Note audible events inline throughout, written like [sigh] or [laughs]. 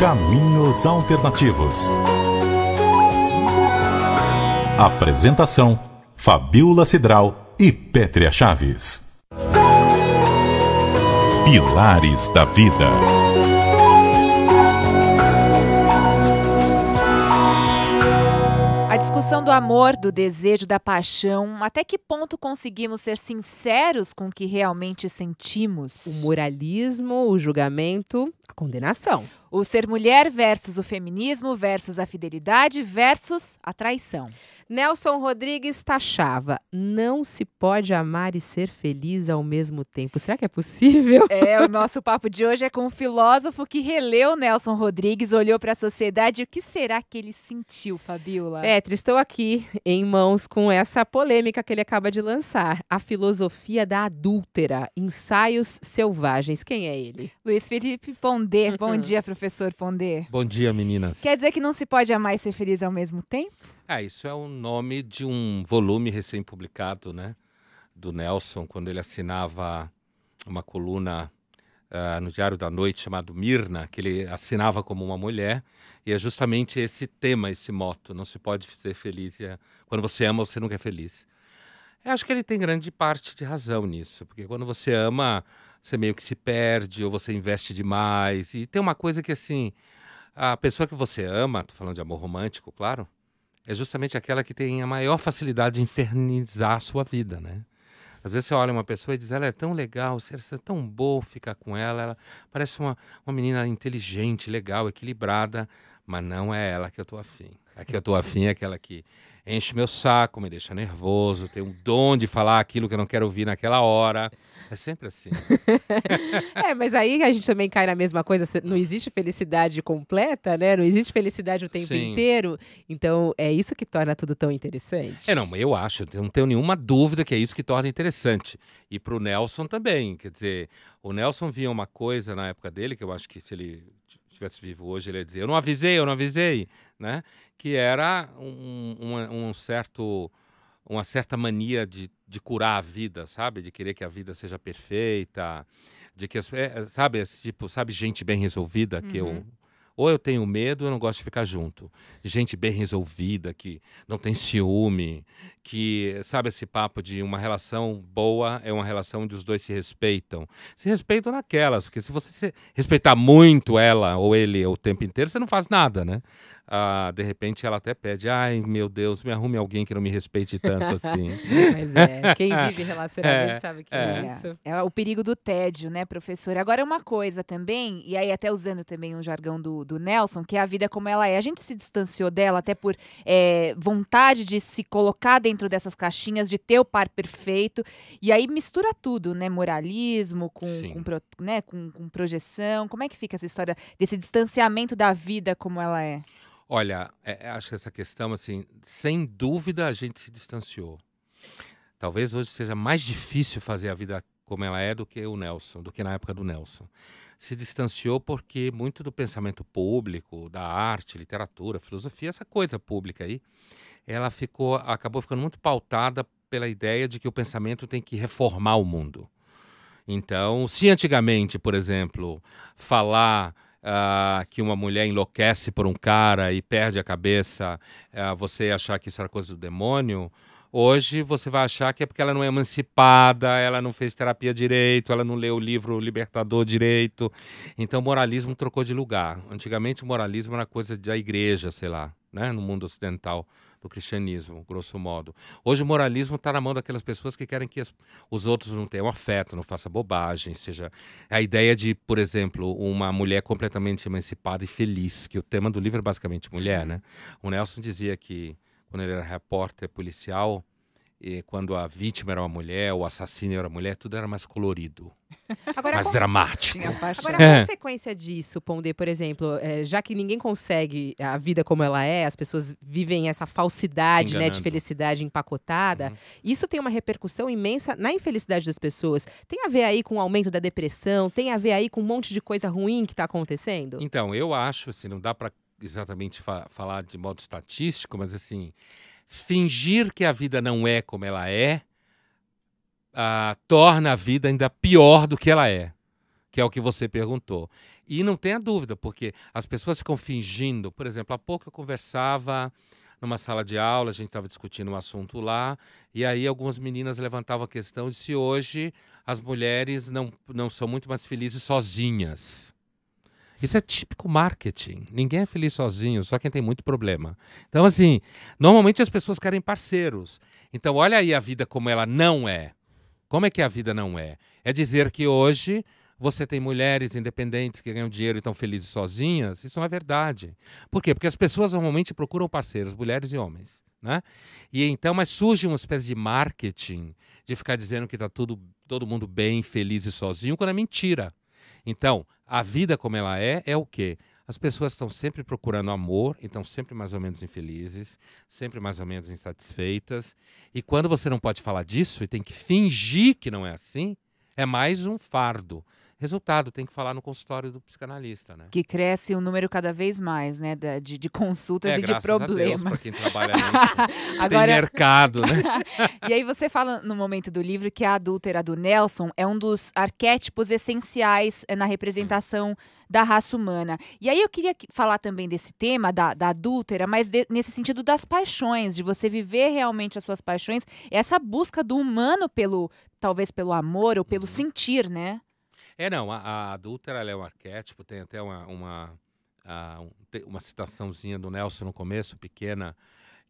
Caminhos Alternativos. Apresentação: Fabiola Cidral e Pétria Chaves. Pilares da Vida. A discussão do amor, do desejo, da paixão, até que ponto conseguimos ser sinceros com o que realmente sentimos? O moralismo, o julgamento, a condenação. O ser mulher versus o feminismo versus a fidelidade versus a traição. Nelson Rodrigues Tachava não se pode amar e ser feliz ao mesmo tempo. Será que é possível? [laughs] É, o nosso papo de hoje é com um filósofo que releu Nelson Rodrigues, olhou para a sociedade. O que será que ele sentiu, Fabiola? É, estou aqui em mãos com essa polêmica que ele acaba de lançar: A Filosofia da Adúltera, Ensaios Selvagens. Quem é ele? Luiz Felipe Pon Pondé. [laughs] Bom dia, professor Pondé. Bom dia, meninas. Quer dizer que não se pode amar e ser feliz ao mesmo tempo? Ah, isso é o nome de um volume recém-publicado, né? Do Nelson, quando ele assinava uma coluna uh, no Diário da Noite chamado Mirna, que ele assinava como uma mulher. E é justamente esse tema, esse moto. Não se pode ser feliz. É... Quando você ama, você nunca é feliz. Eu acho que ele tem grande parte de razão nisso, porque quando você ama, você meio que se perde ou você investe demais. E tem uma coisa que, assim, a pessoa que você ama, tô falando de amor romântico, claro, é justamente aquela que tem a maior facilidade de infernizar a sua vida, né? Às vezes você olha uma pessoa e diz, ela é tão legal, você é tão bom ficar com ela, ela parece uma, uma menina inteligente, legal, equilibrada, mas não é ela que eu tô afim. A que eu tô afim é aquela que enche meu saco, me deixa nervoso, tem um dom de falar aquilo que eu não quero ouvir naquela hora. É sempre assim. [laughs] é, mas aí a gente também cai na mesma coisa. Não existe felicidade completa, né? Não existe felicidade o tempo Sim. inteiro. Então é isso que torna tudo tão interessante. É, não, eu acho, eu não tenho nenhuma dúvida que é isso que torna interessante. E para o Nelson também. Quer dizer, o Nelson via uma coisa na época dele, que eu acho que se ele estivesse vivo hoje, ele ia dizer: Eu não avisei, eu não avisei, né? Que era um, um, um certo, uma certa mania de, de curar a vida, sabe? De querer que a vida seja perfeita, de que, é, é, sabe, esse tipo, sabe, gente bem resolvida, que eu uhum. Ou eu tenho medo, eu não gosto de ficar junto. Gente bem resolvida, que não tem ciúme, que sabe esse papo de uma relação boa é uma relação onde os dois se respeitam. Se respeitam naquelas, porque se você respeitar muito ela ou ele o tempo inteiro, você não faz nada, né? ah, de repente ela até pede, ai meu Deus, me arrume alguém que não me respeite tanto assim. Mas [laughs] é, quem [laughs] é, vive relacionamento é, sabe que é. é. isso. É, é o perigo do tédio, né, professora? Agora, uma coisa também, e aí até usando também um jargão do, do Nelson, que é a vida como ela é. A gente se distanciou dela até por é, vontade de se colocar dentro dessas caixinhas, de ter o par perfeito, e aí mistura tudo, né? Moralismo com, com, pro, né, com, com projeção. Como é que fica essa história desse distanciamento da vida como ela é? Olha, é, é, acho que essa questão, assim, sem dúvida a gente se distanciou. Talvez hoje seja mais difícil fazer a vida como ela é do que o Nelson, do que na época do Nelson. Se distanciou porque muito do pensamento público, da arte, literatura, filosofia, essa coisa pública aí, ela ficou, acabou ficando muito pautada pela ideia de que o pensamento tem que reformar o mundo. Então, se antigamente, por exemplo, falar uh, que uma mulher enlouquece por um cara e perde a cabeça, uh, você achar que isso era coisa do demônio, Hoje você vai achar que é porque ela não é emancipada, ela não fez terapia direito, ela não leu o livro Libertador direito. Então o moralismo trocou de lugar. Antigamente o moralismo era coisa da igreja, sei lá, né, no mundo ocidental do cristianismo, grosso modo. Hoje o moralismo está na mão daquelas pessoas que querem que as, os outros não tenham afeto, não façam bobagem, seja a ideia de, por exemplo, uma mulher completamente emancipada e feliz, que o tema do livro é basicamente mulher, né? O Nelson dizia que quando ele era repórter policial, e quando a vítima era uma mulher, o assassino era uma mulher, tudo era mais colorido. [laughs] Agora, mais dramático. É. Agora, a consequência disso, Ponder, por exemplo, é, já que ninguém consegue a vida como ela é, as pessoas vivem essa falsidade né, de felicidade empacotada, uhum. isso tem uma repercussão imensa na infelicidade das pessoas. Tem a ver aí com o aumento da depressão? Tem a ver aí com um monte de coisa ruim que está acontecendo? Então, eu acho, assim, não dá para exatamente fa falar de modo estatístico, mas assim fingir que a vida não é como ela é, ah, torna a vida ainda pior do que ela é, que é o que você perguntou. E não tenha dúvida, porque as pessoas ficam fingindo. Por exemplo, há pouco eu conversava numa sala de aula, a gente estava discutindo um assunto lá, e aí algumas meninas levantavam a questão de se hoje as mulheres não, não são muito mais felizes sozinhas. Isso é típico marketing. Ninguém é feliz sozinho, só quem tem muito problema. Então, assim, normalmente as pessoas querem parceiros. Então, olha aí a vida como ela não é. Como é que a vida não é? É dizer que hoje você tem mulheres independentes que ganham dinheiro e estão felizes sozinhas. Isso não é verdade. Por quê? Porque as pessoas normalmente procuram parceiros, mulheres e homens. Né? E então, mas surge uma espécie de marketing de ficar dizendo que está tudo, todo mundo bem, feliz e sozinho, quando é mentira. Então, a vida como ela é, é o quê? As pessoas estão sempre procurando amor, então sempre mais ou menos infelizes, sempre mais ou menos insatisfeitas. E quando você não pode falar disso e tem que fingir que não é assim, é mais um fardo. Resultado, tem que falar no consultório do psicanalista, né? Que cresce o um número cada vez mais, né? De, de consultas é, e de problemas. Para quem trabalha nisso. [laughs] Agora... Tem mercado, né? [laughs] e aí você fala no momento do livro que a adúltera do Nelson é um dos arquétipos essenciais eh, na representação hum. da raça humana. E aí eu queria falar também desse tema da, da adúltera, mas de, nesse sentido das paixões, de você viver realmente as suas paixões, essa busca do humano pelo, talvez pelo amor ou pelo uhum. sentir, né? É, não, a, a adúltera é um arquétipo, tem até uma, uma, a, ah, um, uma citaçãozinha do Nelson no começo, pequena,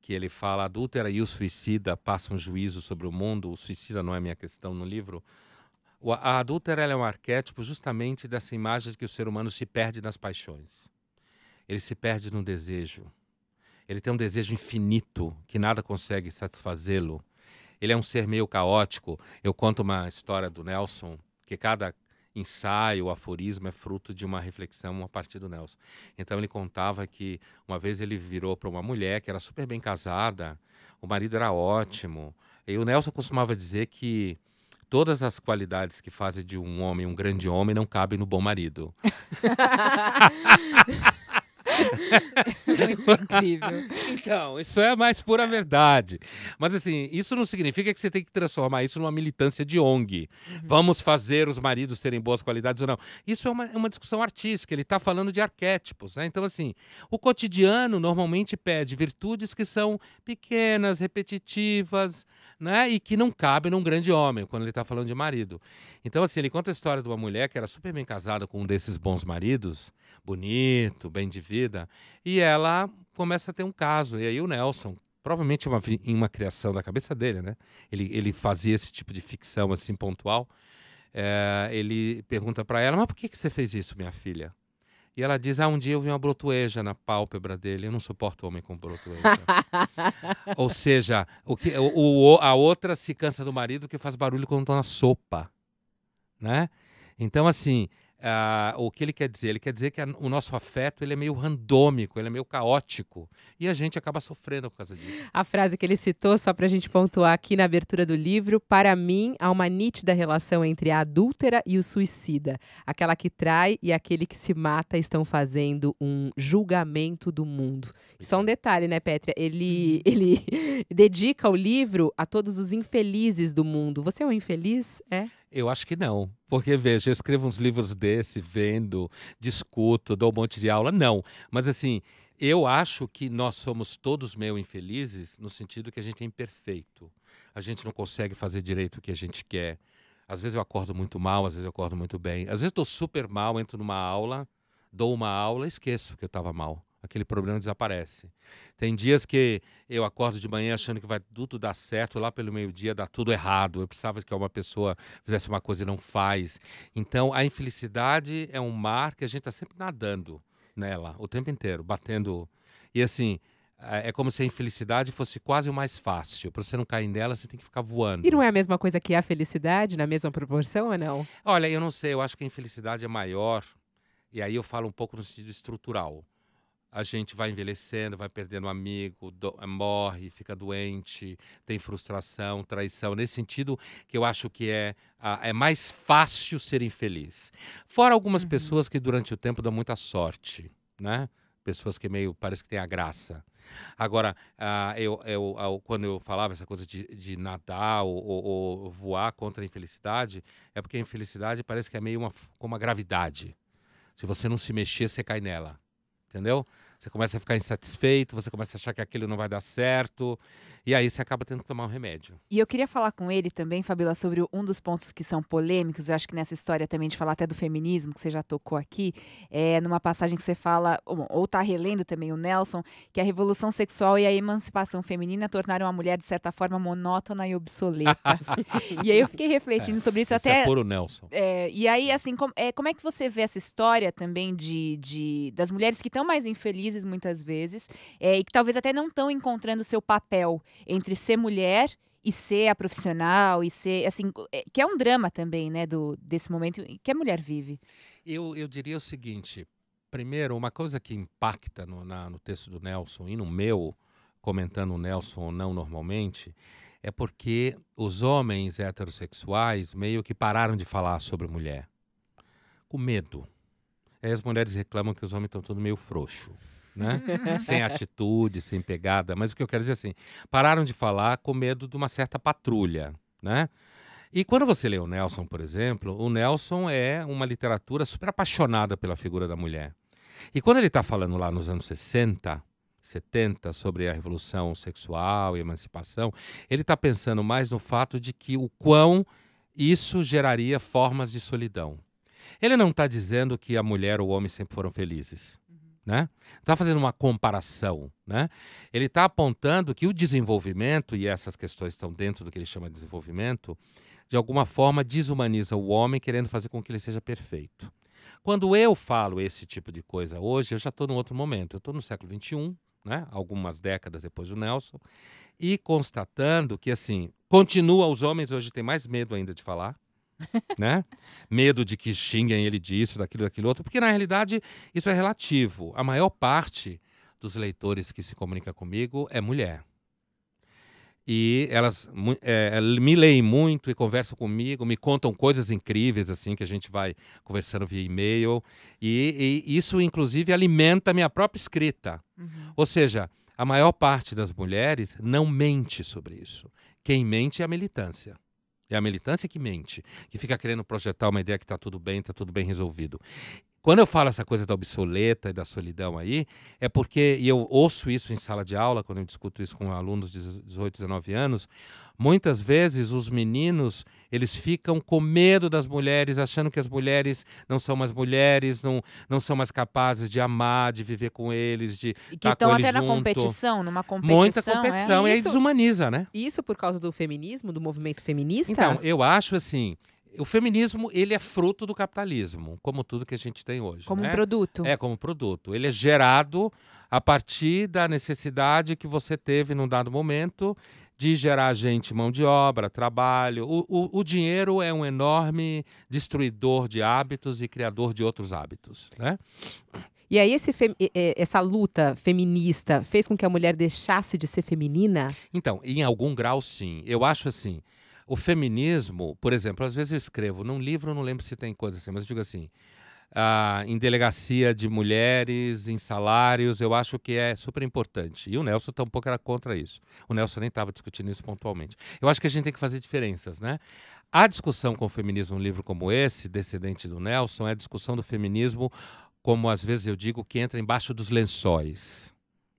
que ele fala: a adúltera e o suicida passam juízo sobre o mundo, o suicida não é minha questão no livro. O, a adúltera é um arquétipo justamente dessa imagem de que o ser humano se perde nas paixões, ele se perde no desejo. Ele tem um desejo infinito que nada consegue satisfazê-lo. Ele é um ser meio caótico. Eu conto uma história do Nelson, que cada ensaio, o aforismo é fruto de uma reflexão a partir do Nelson. Então ele contava que uma vez ele virou para uma mulher que era super bem casada, o marido era ótimo. E o Nelson costumava dizer que todas as qualidades que fazem de um homem um grande homem não cabem no bom marido. [laughs] [laughs] Muito incrível. Então, isso é a mais pura verdade. Mas assim, isso não significa que você tem que transformar isso numa militância de ONG. Uhum. Vamos fazer os maridos terem boas qualidades ou não. Isso é uma, é uma discussão artística, ele está falando de arquétipos, né? Então, assim, o cotidiano normalmente pede virtudes que são pequenas, repetitivas, né? E que não cabem num grande homem, quando ele está falando de marido. Então, assim, ele conta a história de uma mulher que era super bem casada com um desses bons maridos, bonito, bem de vida vida. E ela começa a ter um caso. E aí o Nelson, provavelmente uma, em uma criação da cabeça dele, né? Ele, ele fazia esse tipo de ficção assim pontual. É, ele pergunta para ela: Mas por que, que você fez isso, minha filha? E ela diz: Ah, um dia eu vi uma brotueja na pálpebra dele. Eu não suporto homem com brotueja. [laughs] Ou seja, o que, o, o, a outra se cansa do marido que faz barulho quando está na sopa. Né? Então, assim, Uh, o que ele quer dizer? Ele quer dizer que a, o nosso afeto ele é meio randômico, ele é meio caótico e a gente acaba sofrendo por causa disso. A frase que ele citou, só para a gente pontuar aqui na abertura do livro, para mim há uma nítida relação entre a adúltera e o suicida. Aquela que trai e aquele que se mata estão fazendo um julgamento do mundo. Só um é. detalhe, né, Petra? Ele, uhum. [laughs] ele dedica o livro a todos os infelizes do mundo. Você é um infeliz? É? Eu acho que não. Porque, veja, eu escrevo uns livros desse, vendo, discuto, dou um monte de aula. Não. Mas, assim, eu acho que nós somos todos meio infelizes no sentido que a gente é imperfeito. A gente não consegue fazer direito o que a gente quer. Às vezes eu acordo muito mal, às vezes eu acordo muito bem. Às vezes estou super mal, entro numa aula, dou uma aula, esqueço que eu estava mal aquele problema desaparece. Tem dias que eu acordo de manhã achando que vai tudo dar certo, lá pelo meio-dia dá tudo errado. Eu precisava que uma pessoa fizesse uma coisa e não faz. Então, a infelicidade é um mar que a gente está sempre nadando nela, o tempo inteiro, batendo. E assim, é, é como se a infelicidade fosse quase o mais fácil. Para você não cair nela, você tem que ficar voando. E não é a mesma coisa que a felicidade, na mesma proporção ou não? Olha, eu não sei. Eu acho que a infelicidade é maior. E aí eu falo um pouco no sentido estrutural a gente vai envelhecendo, vai perdendo um amigo, do, morre, fica doente, tem frustração, traição. Nesse sentido, que eu acho que é, a, é mais fácil ser infeliz. Fora algumas uhum. pessoas que durante o tempo dão muita sorte, né? Pessoas que meio parece que tem a graça. Agora, uh, eu, eu, eu, quando eu falava essa coisa de, de nadar ou, ou, ou, voar contra a infelicidade, é porque a infelicidade parece que é meio uma, como a gravidade. Se você não se mexer, você cai nela. Entendeu? Você começa a ficar insatisfeito, você começa a achar que aquilo não vai dar certo. E aí você acaba tendo que tomar um remédio. E eu queria falar com ele também, Fabíola, sobre um dos pontos que são polêmicos. Eu acho que nessa história também de falar até do feminismo, que você já tocou aqui, é numa passagem que você fala, ou está relendo também o Nelson, que a revolução sexual e a emancipação feminina tornaram a mulher, de certa forma, monótona e obsoleta. [laughs] e aí eu fiquei refletindo é, sobre isso é até. É por o Nelson. É, e aí, assim, com, é, como é que você vê essa história também de, de das mulheres que estão mais infelizes muitas vezes é, e que talvez até não estão encontrando o seu papel? entre ser mulher e ser a profissional e ser assim é, que é um drama também né do desse momento que a mulher vive eu, eu diria o seguinte primeiro uma coisa que impacta no, na, no texto do Nelson e no meu comentando o Nelson ou não normalmente é porque os homens heterossexuais meio que pararam de falar sobre mulher com medo aí as mulheres reclamam que os homens estão todo meio frouxo né? [laughs] sem atitude, sem pegada. Mas o que eu quero dizer é assim, pararam de falar com medo de uma certa patrulha, né? E quando você lê o Nelson, por exemplo, o Nelson é uma literatura super apaixonada pela figura da mulher. E quando ele está falando lá nos anos 60, 70 sobre a revolução sexual e emancipação, ele está pensando mais no fato de que o quão isso geraria formas de solidão. Ele não está dizendo que a mulher ou o homem sempre foram felizes né? Está fazendo uma comparação, né? Ele está apontando que o desenvolvimento e essas questões estão dentro do que ele chama de desenvolvimento, de alguma forma desumaniza o homem, querendo fazer com que ele seja perfeito. Quando eu falo esse tipo de coisa hoje, eu já estou num outro momento. Eu estou no século XXI, né? Algumas décadas depois do Nelson e constatando que assim continua os homens hoje têm mais medo ainda de falar né? Medo de que xinguem ele disso, daquilo, daquilo outro, porque na realidade isso é relativo. A maior parte dos leitores que se comunica comigo é mulher. E elas é, é, me leem muito e conversam comigo, me contam coisas incríveis, assim, que a gente vai conversando via e-mail. E, e isso, inclusive, alimenta a minha própria escrita. Uhum. Ou seja, a maior parte das mulheres não mente sobre isso. Quem mente é a militância. É a militância que mente, que fica querendo projetar uma ideia que está tudo bem, está tudo bem resolvido. Quando eu falo essa coisa da obsoleta e da solidão aí, é porque, e eu ouço isso em sala de aula, quando eu discuto isso com alunos de 18, 19 anos, muitas vezes os meninos, eles ficam com medo das mulheres, achando que as mulheres não são mais mulheres, não, não são mais capazes de amar, de viver com eles, de e que estão tá até junto. na competição, numa competição. Muita competição, é? e, isso, e aí desumaniza, né? Isso por causa do feminismo, do movimento feminista? Então, eu acho assim, o feminismo ele é fruto do capitalismo, como tudo que a gente tem hoje. Como né? um produto. É, como produto. Ele é gerado a partir da necessidade que você teve num dado momento de gerar gente, mão de obra, trabalho. O, o, o dinheiro é um enorme destruidor de hábitos e criador de outros hábitos. Né? E aí esse essa luta feminista fez com que a mulher deixasse de ser feminina? Então, em algum grau, sim. Eu acho assim. O feminismo, por exemplo, às vezes eu escrevo num livro, não lembro se tem coisa assim, mas eu digo assim. Ah, em delegacia de mulheres, em salários, eu acho que é super importante. E o Nelson tampouco era contra isso. O Nelson nem estava discutindo isso pontualmente. Eu acho que a gente tem que fazer diferenças, né? A discussão com o feminismo, um livro como esse, descendente do Nelson, é a discussão do feminismo, como às vezes eu digo, que entra embaixo dos lençóis,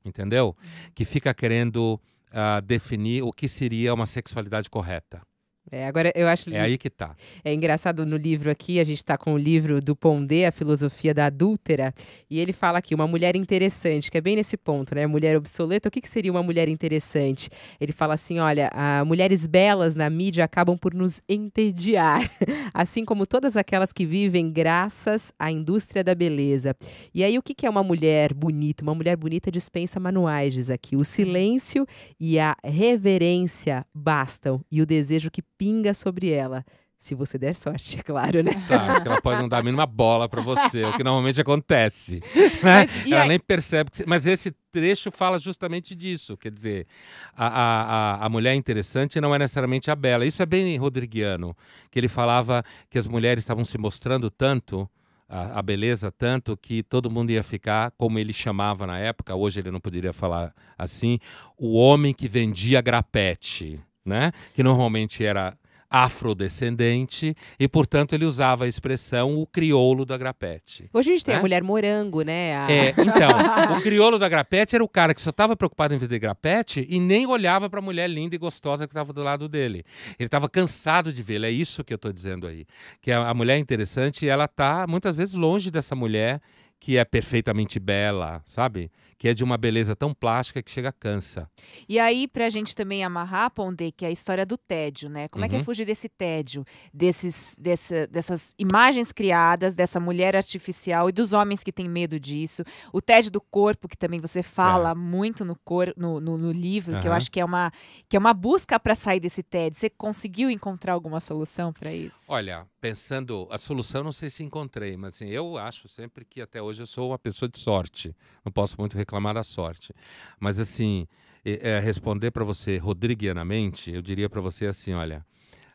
entendeu? Uhum. Que fica querendo ah, definir o que seria uma sexualidade correta. É, agora eu acho. É aí que tá. É engraçado no livro aqui, a gente está com o livro do Pondé, A Filosofia da Adúltera, e ele fala aqui, uma mulher interessante, que é bem nesse ponto, né? Mulher obsoleta, o que, que seria uma mulher interessante? Ele fala assim: olha, mulheres belas na mídia acabam por nos entediar, [laughs] assim como todas aquelas que vivem graças à indústria da beleza. E aí, o que, que é uma mulher bonita? Uma mulher bonita dispensa manuais, diz aqui. O silêncio e a reverência bastam, e o desejo que pinga sobre ela. Se você der sorte, é claro, né? Claro, tá, porque ela pode não dar a mínima bola para você, o que normalmente acontece. [laughs] Né? Mas, ela aí... nem percebe. Que... Mas esse trecho fala justamente disso. Quer dizer, a, a, a mulher interessante não é necessariamente a bela. Isso é bem rodriguiano, que ele falava que as mulheres estavam se mostrando tanto. A, a, beleza tanto que todo mundo ia ficar, como ele chamava na época, hoje ele não poderia falar assim, o homem que vendia grapete né? que normalmente era afrodescendente e, portanto, ele usava a expressão o crioulo da grapete. Hoje a gente tem a né? mulher morango, né? A... É, então, [laughs] o crioulo da grapete era o cara que só estava preocupado em vender grapete e nem olhava para a mulher linda e gostosa que estava do lado dele. Ele estava cansado de vê-la, é isso que eu estou dizendo aí. Que a, a mulher é interessante, ela está muitas vezes longe dessa mulher que é perfeitamente bela, sabe? que é de uma beleza tão plástica que chega cansa. E aí, para a gente também amarrar, Pondé, que é a história do tédio, né? Como uhum. é que é uhum. fugir desse tédio, desses, dessa, dessas imagens criadas, dessa mulher artificial e dos homens que têm medo disso. O tédio do corpo, que também você fala é. muito no, cor, no, no, no livro, uhum. que eu acho que é uma, que é uma busca para sair desse tédio. Você conseguiu encontrar alguma solução para isso? Olha, pensando, a solução não sei se encontrei, mas assim, eu acho sempre que até hoje eu sou uma pessoa de sorte. Não posso muito reclamar da sorte. Mas assim, é, responder para você rodriguianamente, eu diria para você assim, olha,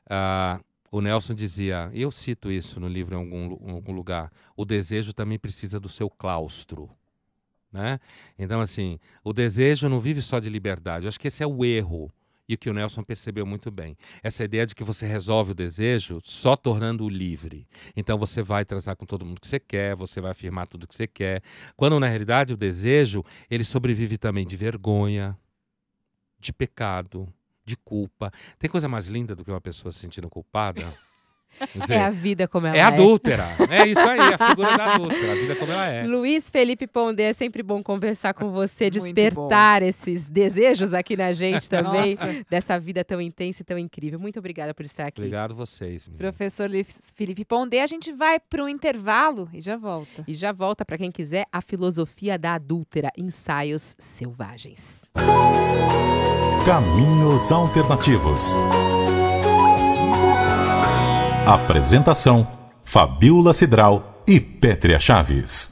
uh, o Nelson dizia, eu cito isso no livro em algum, em algum lugar, o desejo também precisa do seu claustro. Né? Então, assim, o desejo não vive só de liberdade. Eu acho que esse é o erro e o que o Nelson percebeu muito bem. Essa ideia de que você resolve o desejo só tornando-o livre. Então você vai transar com todo mundo que você quer, você vai afirmar tudo que você quer, quando na realidade o desejo, ele sobrevive também de vergonha, de pecado, de culpa. Tem coisa mais linda do que uma pessoa se sentindo culpada? Dizer, é a vida como ela é. É adúltera. É isso aí, é a figura da adúltera, a vida como ela é. Luiz Felipe Pondé, é sempre bom conversar com você, despertar esses desejos aqui na gente também, Nossa. dessa vida tão intensa e tão incrível. Muito obrigada por estar aqui. Obrigado vocês. Meninas. Professor Luiz Felipe Pondé, a gente vai para o intervalo e já volta. E já volta, para quem quiser, a filosofia da adúltera, ensaios selvagens. Caminhos alternativos. Apresentação: Fabiola Cidral e Pétria Chaves.